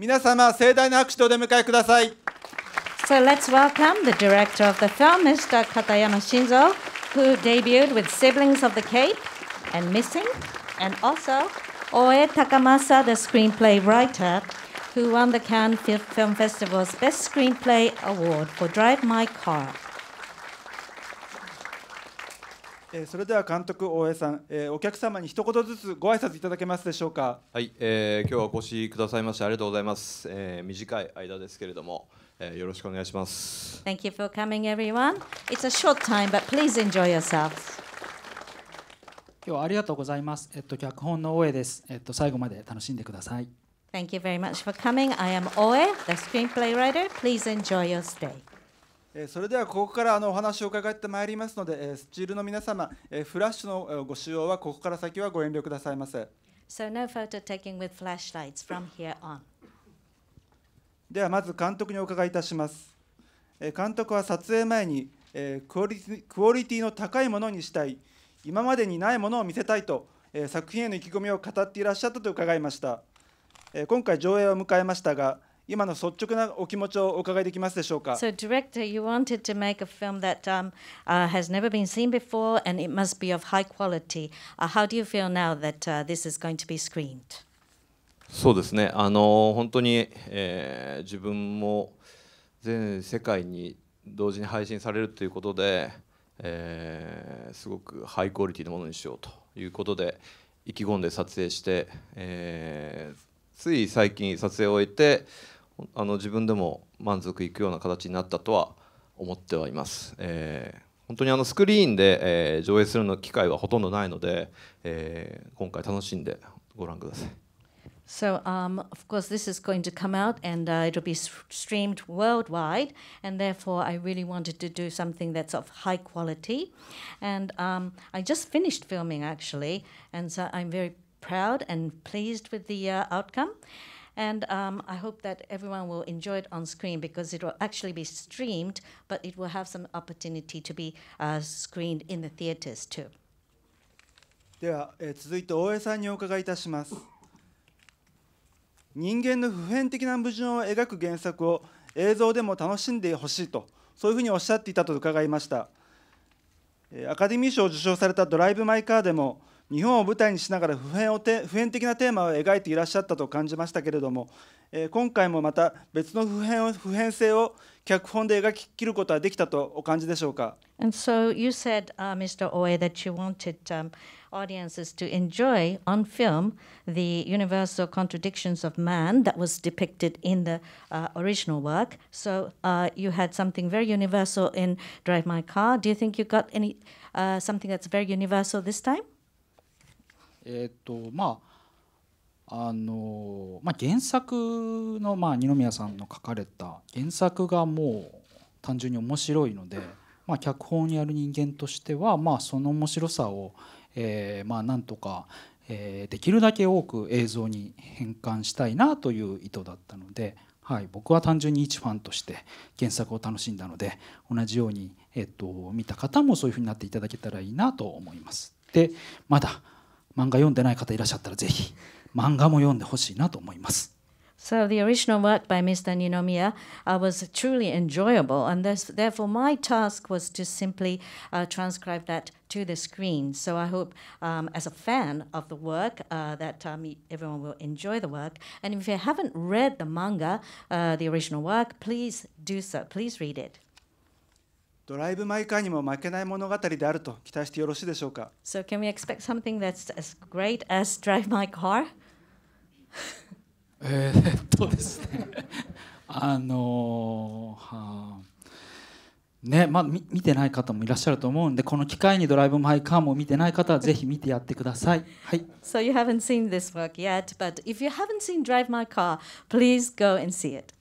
皆様盛大な拍手でお出迎えください。So let's welcome the director of the film, Mr. Katayama Shinzo, who debuted with Siblings of the Cape and Missing, and also Oe Takamasa, the screenplay writer, who won the Cannes Film Festival's Best Screenplay Award for Drive My Car. えー、それでは監督大江さん、えー、お客様に一言ずつご挨拶いただけますでしょうか。はい、えー、今日はお越しくださいましてありがとうございます。えー、短い間ですけれども、えー、よろしくお願いします。Thank you for coming everyone. It's a short time but please enjoy yourselves. 今日はありがとうございます。えっと脚本の大江です。えっと最後まで楽しんでください。Thank you very much for coming. I am Oe, the screenplay writer. Please enjoy your stay. それではここからあのお話を伺ってまいりますのでスチールの皆様フラッシュのご使用はここから先はご遠慮くださいませ。So no photo taking with flashlights from here on. ではまず監督にお伺いいたします。監督は撮影前にクオリクオリティの高いものにしたい、今までにないものを見せたいと作品への意気込みを語っていらっしゃったと伺いました。今回上映を迎えましたが、今の率直なお気持ちをお伺いできますでしょうか。So, director, you wanted to make a film that、um, uh, has never been seen before and it must be of high quality.、Uh, how do you feel now that、uh, this is going to be screened? そうですね、あの本当に、えー、自分も全世界に同時に配信されるということで、えー、すごくハイクオリティのものにしようということで意気込んで撮影して、えー、つい最近撮影を終えてあの自分でも満足いくような形になったとは思ってはいます。えー、本当にあのスクリーンで、えー、上映するの機会はほとんどないので、えー、今回楽しんでご覧ください。So, um, of course, this is going to come out and uh, it'll be streamed worldwide, and therefore, I really wanted to do something that's of high quality. And um, I just finished filming actually, and so I'm very proud and pleased with the uh, outcome. And um, I hope that everyone will enjoy it on screen because it will actually be streamed, but it will have some opportunity to be uh, screened in the theaters too. では、えー、続いて大江さんにお伺いいたします。人間の普遍的な矛盾を描く原作を映像でも楽しんでほしいと、そういうふうにおっしゃっていたと伺いました。アカデミー賞を受賞された「ドライブ・マイ・カー」でも日本を舞台にしながら普遍をて普遍的なテーマを描いていらっしゃったと感じましたけれども、えー、今回もまた別の普遍を普遍性を脚本で描ききることはできたとお感じでしょうか。And so you said, uh, Mr. Oe, that you wanted um, audiences to enjoy on film the universal contradictions of man that was depicted in the uh, original work. So uh, you had something very universal in Drive My Car. Do you think you got any uh, something that's very universal this time? えっ、とまああのまあ、原作の、まあ、二宮さんの書かれた原作がもう単純に面白いので、まあ、脚本やる人間としては、まあ、その面白さを、えーまあ、なんとか、えー、できるだけ多く映像に変換したいなという意図だったので、はい、僕は単純に一ファンとして原作を楽しんだので同じように、えっと、見た方もそういうふうになっていただけたらいいなと思います。でまだ漫画読んでない方いらっしゃったらぜひ漫画も読んでほしいなと思います。So the original work by Mr. Ninomiya uh, was truly enjoyable, and this, therefore my task was to simply uh, transcribe that to the screen. So I hope, um, as a fan of the work, uh, that um, everyone will enjoy the work. And if you haven't read the manga, uh, the original work, please do so. Please read it. ドライブ・マイ・カーにも負けない物語であると期待してよろしいでしょうか So can we expect something that's as great as Drive My Car? えーっとですねあのーはーねまあ、み見てない方もいらっしゃると思うんでこの機会にドライブ・マイ・カーも見てない方はぜひ見てやってください。はい、So you haven't seen this work yet, but if you haven't seen Drive My Car, please go and see it.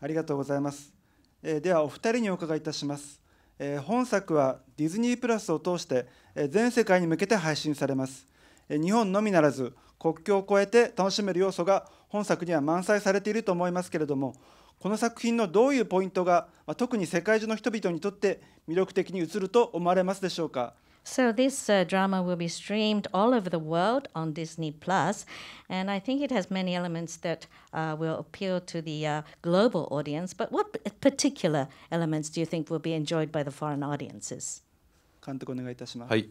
ありがとうございますえではお二人にお伺いいたします、え本作はディズニープラスを通して、え全世界に向けて配信されます、え日本のみならず国境を越えて楽しめる要素が本作には満載されていると思いますけれどもこの作品のどういうポイントが、ま特に世界中の人々にとって魅力的に映ると思われますでしょうか So this uh, drama will be streamed all over the world on Disney Plus, and I think it has many elements that uh, will appeal to the uh, global audience. But what particular elements do you think will be enjoyed by the foreign audiences? はい、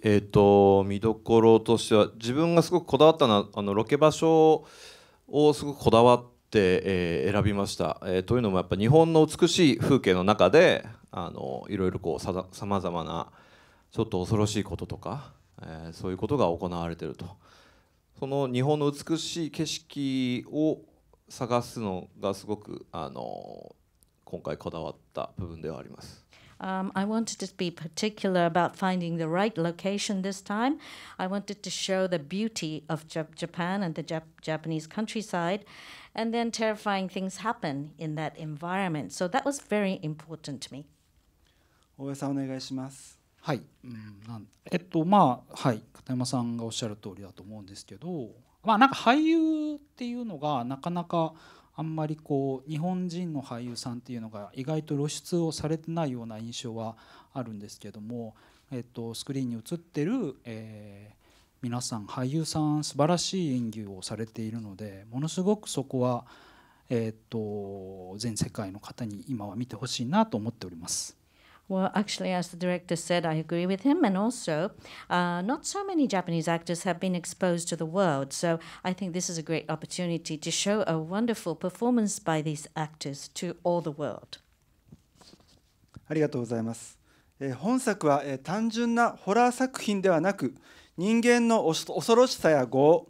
えっ、ー、と見どころとしては自分がすごくこだわったのはあのロケ場所をすごくこだわって、えー、選びました、えー。というのもやっぱ日本の美しい風景の中であのいろいろこうさまざまな。ちょっと恐ろしいこととか、えー、そういうことが行われているとその日本の美しい景色を探すのがすごくあの今回こだわった部分ではあります。Um, I wanted to be particular about finding the right location this time. I wanted to show the beauty of Jap Japan and the Jap Japanese countryside, and then terrifying things happen in that environment. So that was very important to me. 大江さんお願いします。はい、うん、なんえっとまあはい片山さんがおっしゃる通りだと思うんですけどまあなんか俳優っていうのがなかなかあんまりこう日本人の俳優さんっていうのが意外と露出をされてないような印象はあるんですけども、えっと、スクリーンに映ってる、えー、皆さん俳優さん素晴らしい演技をされているのでものすごくそこは、えー、と全世界の方に今は見てほしいなと思っております。Well, actually, as the director said, I agree with him. And also, uh, not so many Japanese actors have been exposed to the world. So I think this is a great opportunity to show a wonderful performance by these actors to all the world. ありがとうございます。えー、本作は、えー、単純なホラー作品ではなく、人間の恐ろしさや業、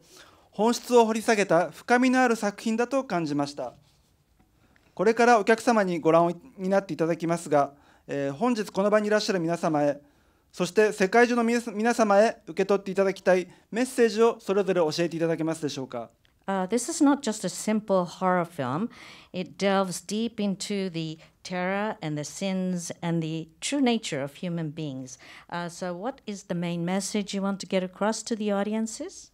本質を掘り下げた深みのある作品だと感じました。これからお客様にご覧になっていただきますが、えー、本日この場にいらっしゃる皆様へそして世界中の皆様へ受け取っていただきたいメッセージをそれぞれ教えていただけますでしょうか。Uh, this is not just a simple horror film. It delves deep into the terror and the sins and the true nature of human beings. Uh, so, what is the main message you want to get across to the audiences?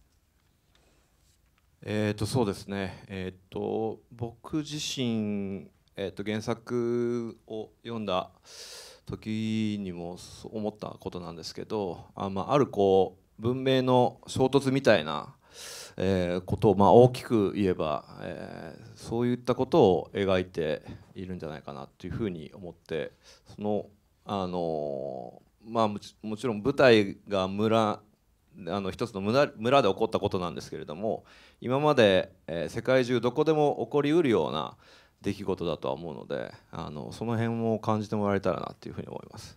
えっとそうですね、えーと、僕自身えー、と原作を読んだ時にも思ったことなんですけどあ,、まあ、るこう文明の衝突みたいな、えことを、ま大きく言えば、えそういったことを描いているんじゃないかなというふうに思ってそのあのまあもちろん舞台が村あの一つの村で起こったことなんですけれども今まで、え世界中どこでも起こりうるような、出来事だとは思うのであのその辺を感じてもらえたらなというふうに思います。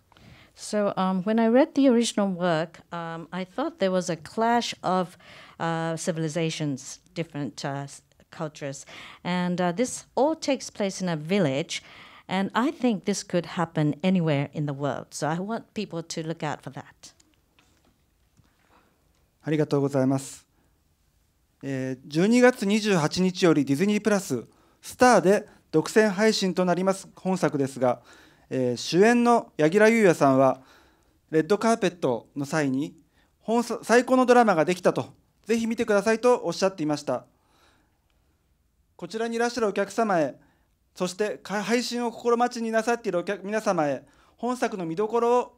So, um, when I read the original work, um, I thought there was a clash of uh, civilizations, different uh, cultures. And uh, this all takes place in a village. And I think this could happen anywhere in the world. So, I want people to look out for that. ありがとうございます。えー、12月28日よりディズニープラススターで独占配信となります本作ですが、えー、主演の柳楽優弥さんはレッドカーペットの際に本最高のドラマができたとぜひ見てくださいとおっしゃっていましたこちらにいらっしゃるお客様へそして配信を心待ちになさっているお客皆様へ本作の見どころを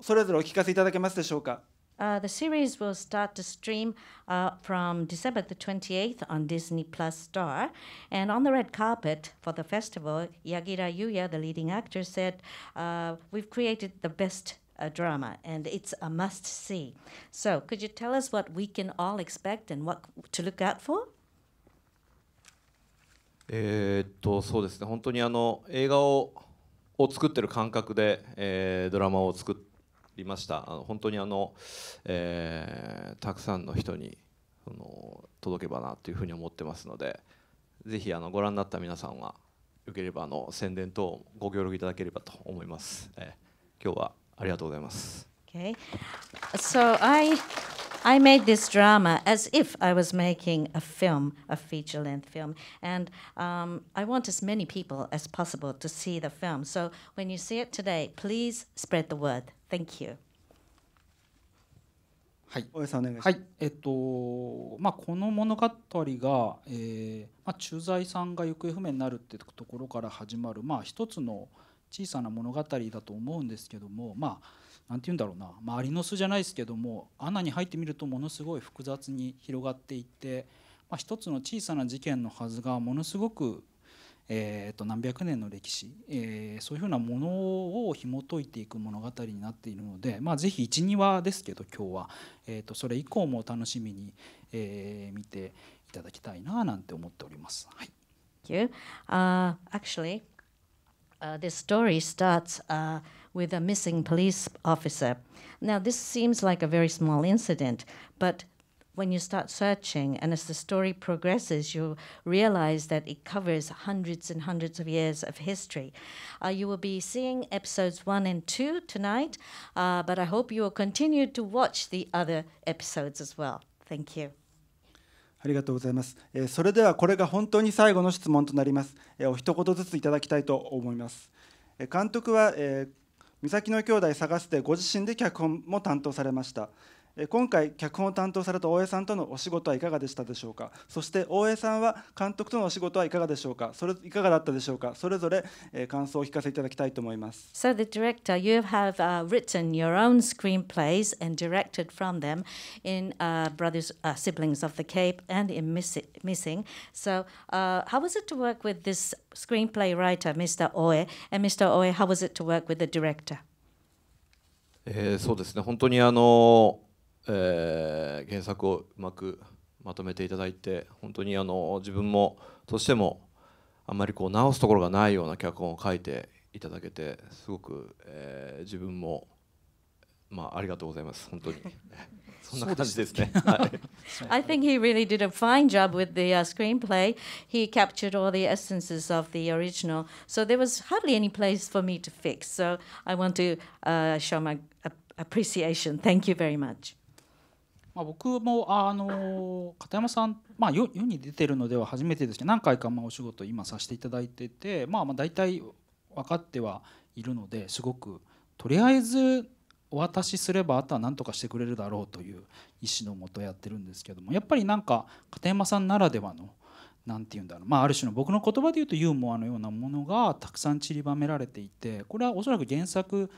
それぞれお聞かせいただけますでしょうか。Uh, the series will start to stream uh, from December the 28th on Disney Plus Star. And on the red carpet for the festival, Yagira Yuya, the leading actor, said, uh, We've created the best uh, drama and it's a must see. So, could you tell us what we can all expect and what to look out for? えっとそうですね本当にあの映画をを作ってる感覚で、えー、ドラマを作ってりましたあの本当にあの、えー、たくさんの人にその届けばなというふうに思ってますのでぜひあのご覧になった皆さんはよければあの宣伝等ご協力いただければと思います、えー、今日はありがとうございます Okay. So I I made this drama as if I was making a film, a feature length film. And um, I want as many people as possible to see the film. So when you see it today, please spread the word. Thank you. はい、おやさんお願いします。はい、えっとまあこの物語が、えー、まあ駐在さんが行方不明になるってところから始まるまあ一つの小さな物語だと思うんですけども、まあなんて言うんだろうな、まあ、アリの巣じゃないですけども穴に入ってみるとものすごい複雑に広がっていって、まあ、一つの小さな事件のはずがものすごくえー、と何百年の歴史、えー、そういうふうなものを紐解いていく物語になっているので、まあ、ぜひ12話ですけど今日は、えー、とそれ以降も楽しみに、えー、見ていただきたいななんて思っております。はい Thank you. Uh, actually, uh, this story starts uh, with a missing police officer. Now, this seems like a very small incident, but when you start searching and as the story progresses, you realize that it covers hundreds and hundreds of years of history. Uh, you will be seeing episodes one and two tonight, uh, but I hope you will continue to watch the other episodes as well. Thank you. ありがとうございます。えー、それではこれが本当に最後の質問となります。えー、お一言ずついただきたいと思います。えー、監督は、えー、三崎の兄弟探してご自身で脚本も担当されました。今回脚本を担当された大江さんとのお仕事はいかがでしたでしょうかそして大江さんは監督とのお仕事はいかがでしょうかそれいかがだったでしょうかそれぞれ感想を聞かせいただきたいと思います So the director you have、uh, written your own screenplays and directed from them in、uh, Brothers uh, Siblings of the Cape and in Miss Missing So、uh, how was it to work with this screenplay writer Mr. Oe and Mr. Oe how was it to work with the director えー、そうですね本当にあのーえー、原作をうまくまとめていただいて本当にあの自分もとしてもあんまりこう直すところがないような脚本を書いていただけてすごく、えー、自分も、まあ、ありがとうございます本当にそんな感じですね。I think he really did a fine job with the、uh, screenplay. He captured all the essences of the original, so there was hardly any place for me to fix. So I want to、uh, show my appreciation. Thank you very much. まあ、僕もあの片山さん、まあ、世に出てるのでは初めてですけど何回かまあお仕事今させていただいてて、まあ、まあ大体分かってはいるのですごくとりあえずお渡しすればあとは何とかしてくれるだろうという意思のもとやってるんですけどもやっぱりなんか片山さんならではの何て言うんだろう、まあ、ある種の僕の言葉で言うとユーモアのようなものがたくさん散りばめられていてこれはおそらく原作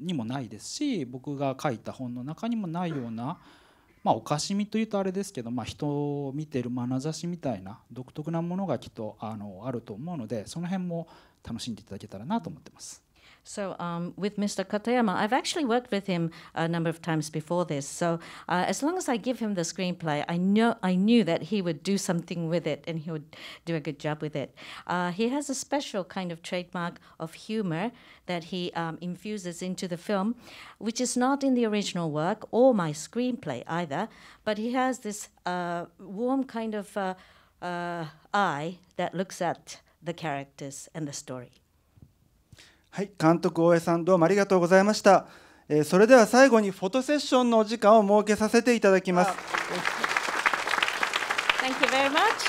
にもないですし僕が書いた本の中にもないような。まあおかしみというとあれですけど、まあ、人を見てる眼差しみたいな独特なものがきっとあのあると思うのでその辺も楽しんでいただけたらなと思ってます。So, um, with Mr. Katayama, I've actually worked with him a number of times before this. So, uh, as long as I give him the screenplay, I know I knew that he would do something with it and he would do a good job with it. Uh, he has a special kind of trademark of humor that he um, infuses into the film, which is not in the original work or my screenplay either. But he has this uh, warm kind of uh, uh, eye that looks at the characters and the story. はい、監督大江さんどうもありがとうございました。えー、それでは最後にフォトセッションのお時間を設けさせていただきます。Thank you very much.